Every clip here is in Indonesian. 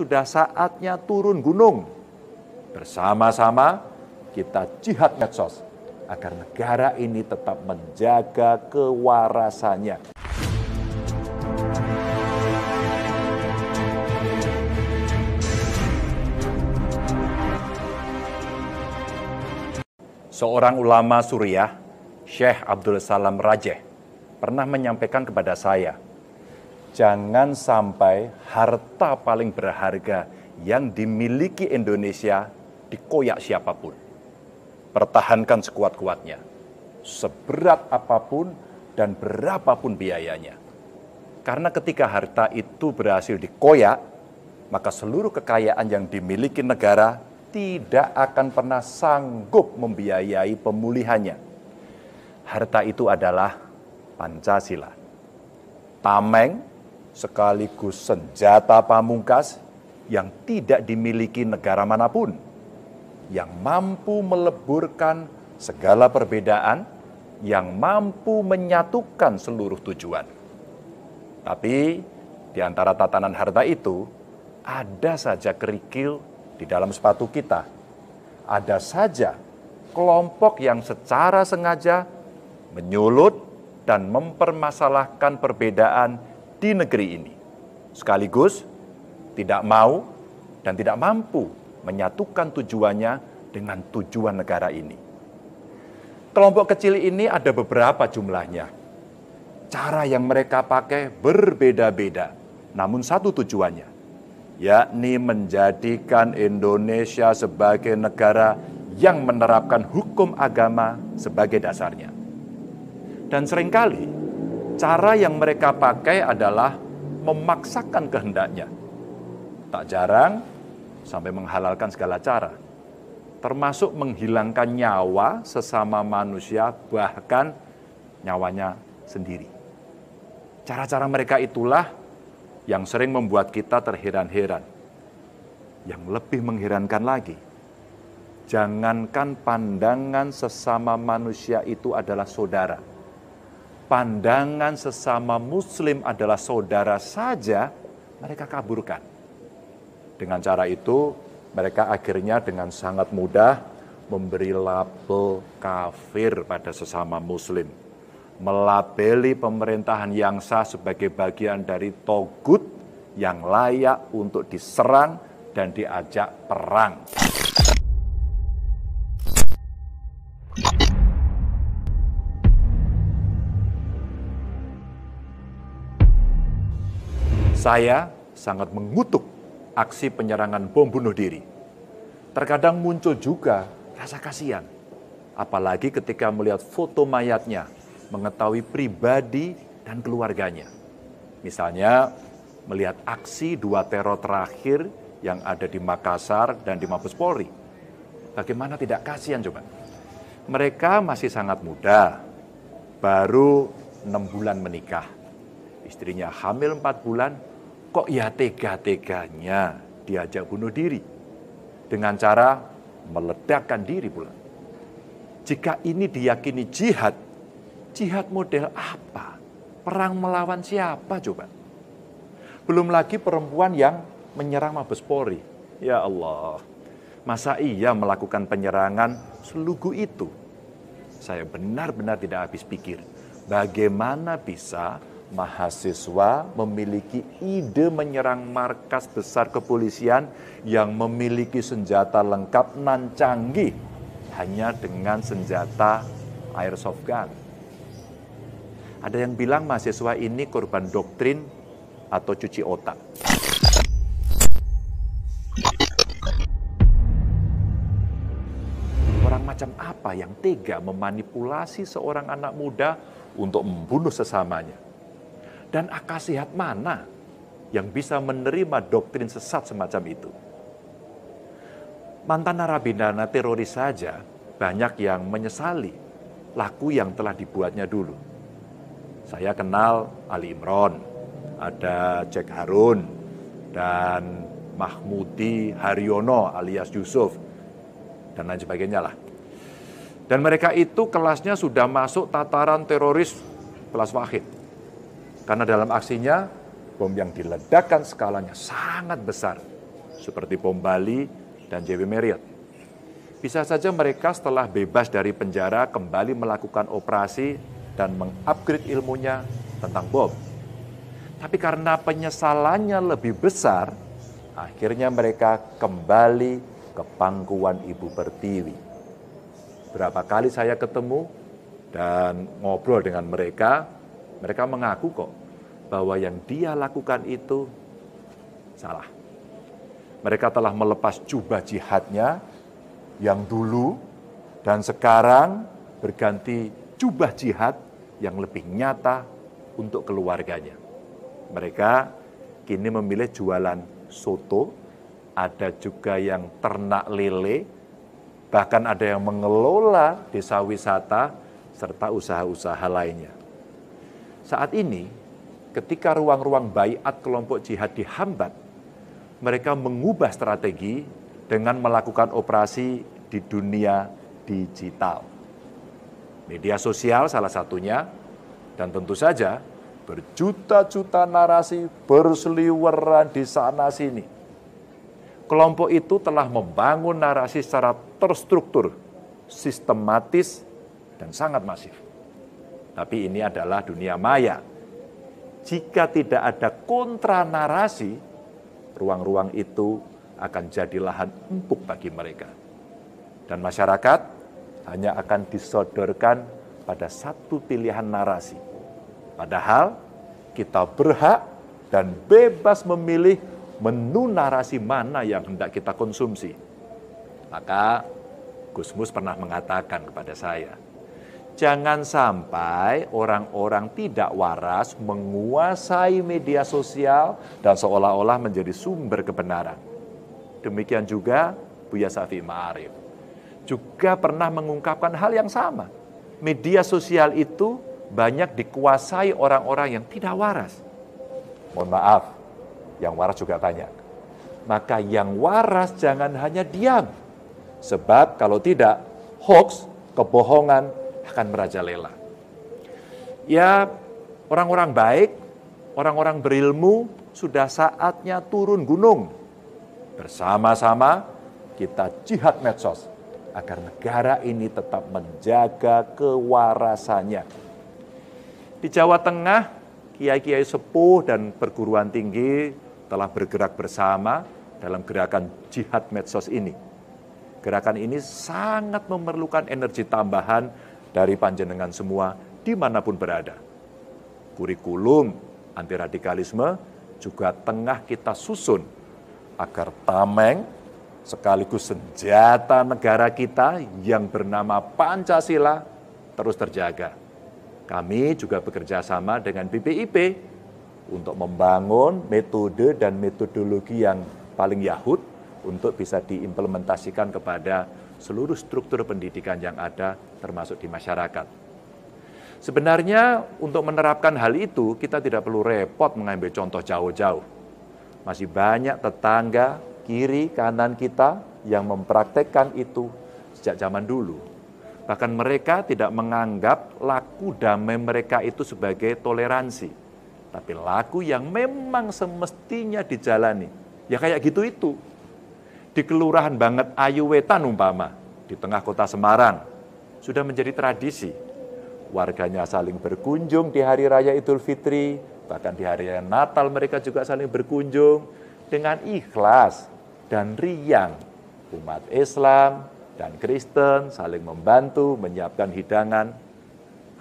sudah saatnya turun gunung. Bersama-sama kita jihad medsos agar negara ini tetap menjaga kewarasannya. Seorang ulama Suriah, Syekh Abdul Salam Rajeh, pernah menyampaikan kepada saya, jangan sampai harta paling berharga yang dimiliki Indonesia dikoyak siapapun. Pertahankan sekuat-kuatnya, seberat apapun dan berapapun biayanya. Karena ketika harta itu berhasil dikoyak, maka seluruh kekayaan yang dimiliki negara tidak akan pernah sanggup membiayai pemulihannya. Harta itu adalah Pancasila. Tameng sekaligus senjata pamungkas yang tidak dimiliki negara manapun, yang mampu meleburkan segala perbedaan, yang mampu menyatukan seluruh tujuan. Tapi di antara tatanan harta itu, ada saja kerikil di dalam sepatu kita. Ada saja kelompok yang secara sengaja menyulut dan mempermasalahkan perbedaan di negeri ini, sekaligus tidak mau dan tidak mampu menyatukan tujuannya dengan tujuan negara ini. Kelompok kecil ini ada beberapa jumlahnya. Cara yang mereka pakai berbeda-beda, namun satu tujuannya, yakni menjadikan Indonesia sebagai negara yang menerapkan hukum agama sebagai dasarnya. Dan seringkali Cara yang mereka pakai adalah memaksakan kehendaknya. Tak jarang sampai menghalalkan segala cara, termasuk menghilangkan nyawa sesama manusia, bahkan nyawanya sendiri. Cara-cara mereka itulah yang sering membuat kita terheran-heran. Yang lebih mengherankan lagi, jangankan pandangan sesama manusia itu adalah saudara pandangan sesama muslim adalah saudara saja, mereka kaburkan. Dengan cara itu, mereka akhirnya dengan sangat mudah memberi label kafir pada sesama muslim. Melabeli pemerintahan yang sah sebagai bagian dari togut yang layak untuk diserang dan diajak perang. Saya sangat mengutuk aksi penyerangan bom bunuh diri. Terkadang muncul juga rasa kasihan, apalagi ketika melihat foto mayatnya, mengetahui pribadi dan keluarganya. Misalnya, melihat aksi dua teror terakhir yang ada di Makassar dan di Mabes Polri. Bagaimana tidak kasihan coba? Mereka masih sangat muda, baru enam bulan menikah. Istrinya hamil empat bulan, kok ya tega-teganya diajak bunuh diri dengan cara meledakkan diri pula. Jika ini diyakini jihad, jihad model apa? Perang melawan siapa coba? Belum lagi perempuan yang menyerang Mabes Polri. Ya Allah, masa ia melakukan penyerangan selugu itu? Saya benar-benar tidak habis pikir. Bagaimana bisa mahasiswa memiliki ide menyerang markas besar kepolisian yang memiliki senjata lengkap nan canggih hanya dengan senjata airsoft gun. Ada yang bilang mahasiswa ini korban doktrin atau cuci otak. Orang macam apa yang tega memanipulasi seorang anak muda untuk membunuh sesamanya? Dan akal sehat mana yang bisa menerima doktrin sesat semacam itu? Mantan narapidana teroris saja banyak yang menyesali laku yang telah dibuatnya dulu. Saya kenal Ali Imron, ada Jack Harun, dan Mahmudi Haryono alias Yusuf, dan lain sebagainya lah. Dan mereka itu kelasnya sudah masuk tataran teroris kelas wahid karena dalam aksinya, bom yang diledakkan skalanya sangat besar, seperti bom Bali dan JW Marriott. Bisa saja mereka setelah bebas dari penjara kembali melakukan operasi dan mengupgrade ilmunya tentang bom. Tapi karena penyesalannya lebih besar, akhirnya mereka kembali ke pangkuan Ibu Pertiwi. Berapa kali saya ketemu dan ngobrol dengan mereka, mereka mengaku kok bahwa yang dia lakukan itu salah. Mereka telah melepas jubah jihadnya yang dulu dan sekarang berganti jubah jihad yang lebih nyata untuk keluarganya. Mereka kini memilih jualan soto, ada juga yang ternak lele, bahkan ada yang mengelola desa wisata serta usaha-usaha lainnya. Saat ini, ketika ruang-ruang bayat kelompok jihad dihambat, mereka mengubah strategi dengan melakukan operasi di dunia digital. Media sosial salah satunya, dan tentu saja berjuta-juta narasi berseliweran di sana-sini. Kelompok itu telah membangun narasi secara terstruktur, sistematis, dan sangat masif tapi ini adalah dunia maya. Jika tidak ada kontra narasi, ruang-ruang itu akan jadi lahan empuk bagi mereka. Dan masyarakat hanya akan disodorkan pada satu pilihan narasi. Padahal kita berhak dan bebas memilih menu narasi mana yang hendak kita konsumsi. Maka Gusmus pernah mengatakan kepada saya, Jangan sampai orang-orang tidak waras menguasai media sosial dan seolah-olah menjadi sumber kebenaran. Demikian juga Buya Safi Ma'arif. Juga pernah mengungkapkan hal yang sama. Media sosial itu banyak dikuasai orang-orang yang tidak waras. Mohon maaf, yang waras juga banyak. Maka yang waras jangan hanya diam. Sebab kalau tidak, hoax, kebohongan, akan merajalela. Ya, orang-orang baik, orang-orang berilmu sudah saatnya turun gunung. Bersama-sama kita jihad medsos agar negara ini tetap menjaga kewarasannya. Di Jawa Tengah, kiai-kiai sepuh dan perguruan tinggi telah bergerak bersama dalam gerakan jihad medsos ini. Gerakan ini sangat memerlukan energi tambahan dari panjenengan semua dimanapun berada. Kurikulum anti radikalisme juga tengah kita susun agar tameng sekaligus senjata negara kita yang bernama Pancasila terus terjaga. Kami juga bekerja sama dengan BPIP untuk membangun metode dan metodologi yang paling yahut untuk bisa diimplementasikan kepada seluruh struktur pendidikan yang ada termasuk di masyarakat. Sebenarnya untuk menerapkan hal itu kita tidak perlu repot mengambil contoh jauh-jauh. Masih banyak tetangga kiri kanan kita yang mempraktekkan itu sejak zaman dulu. Bahkan mereka tidak menganggap laku damai mereka itu sebagai toleransi. Tapi laku yang memang semestinya dijalani. Ya kayak gitu itu di kelurahan banget Ayu Wetan umpama, di tengah kota Semarang. Sudah menjadi tradisi. Warganya saling berkunjung di hari raya Idul Fitri, bahkan di hari raya Natal mereka juga saling berkunjung dengan ikhlas dan riang. Umat Islam dan Kristen saling membantu menyiapkan hidangan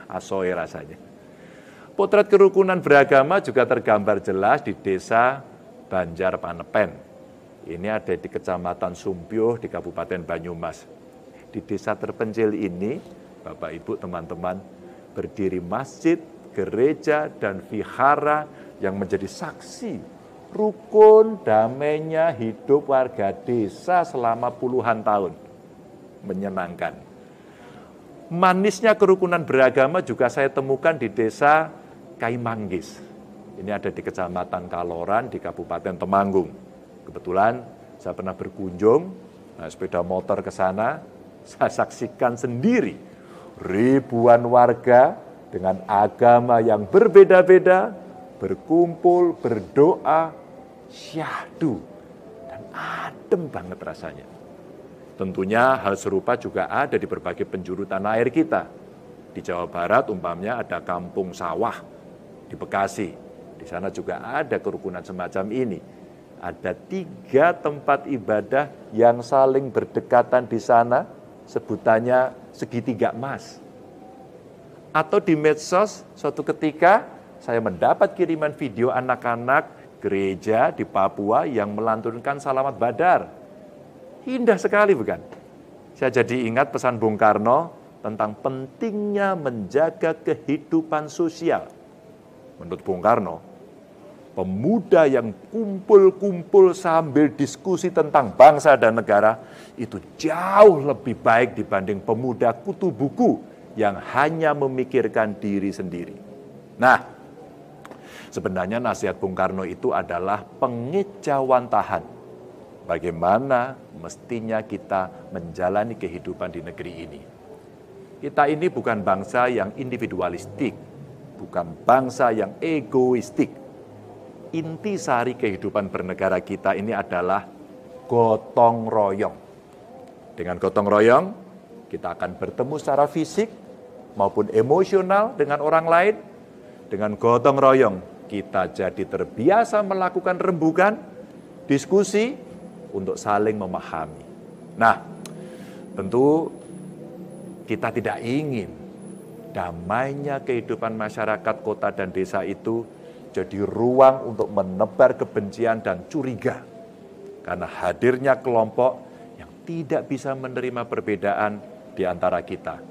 asoe rasanya. Potret kerukunan beragama juga tergambar jelas di desa Banjar Panepen, ini ada di Kecamatan Sumpio di Kabupaten Banyumas. Di desa terpencil ini, Bapak Ibu, teman-teman, berdiri masjid, gereja, dan vihara yang menjadi saksi rukun damainya hidup warga desa selama puluhan tahun. Menyenangkan. Manisnya kerukunan beragama juga saya temukan di desa Kaimanggis. Ini ada di Kecamatan Kaloran di Kabupaten Temanggung Kebetulan saya pernah berkunjung nah, sepeda motor ke sana, saya saksikan sendiri ribuan warga dengan agama yang berbeda-beda berkumpul, berdoa, syahdu dan adem banget rasanya. Tentunya hal serupa juga ada di berbagai penjuru tanah air kita. Di Jawa Barat umpamanya ada kampung sawah di Bekasi. Di sana juga ada kerukunan semacam ini. Ada tiga tempat ibadah yang saling berdekatan di sana, sebutannya segitiga emas. Atau di medsos, suatu ketika saya mendapat kiriman video anak-anak gereja di Papua yang melantunkan salamat badar. Indah sekali bukan? Saya jadi ingat pesan Bung Karno tentang pentingnya menjaga kehidupan sosial. Menurut Bung Karno, pemuda yang kumpul-kumpul sambil diskusi tentang bangsa dan negara itu jauh lebih baik dibanding pemuda kutu buku yang hanya memikirkan diri sendiri. Nah, sebenarnya nasihat Bung Karno itu adalah tahan. Bagaimana mestinya kita menjalani kehidupan di negeri ini? Kita ini bukan bangsa yang individualistik, bukan bangsa yang egoistik, inti sari kehidupan bernegara kita ini adalah gotong royong. Dengan gotong royong, kita akan bertemu secara fisik maupun emosional dengan orang lain. Dengan gotong royong, kita jadi terbiasa melakukan rembukan, diskusi untuk saling memahami. Nah, tentu kita tidak ingin damainya kehidupan masyarakat kota dan desa itu jadi ruang untuk menebar kebencian dan curiga karena hadirnya kelompok yang tidak bisa menerima perbedaan di antara kita